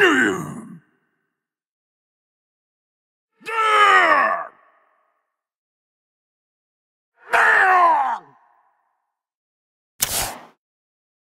New Year!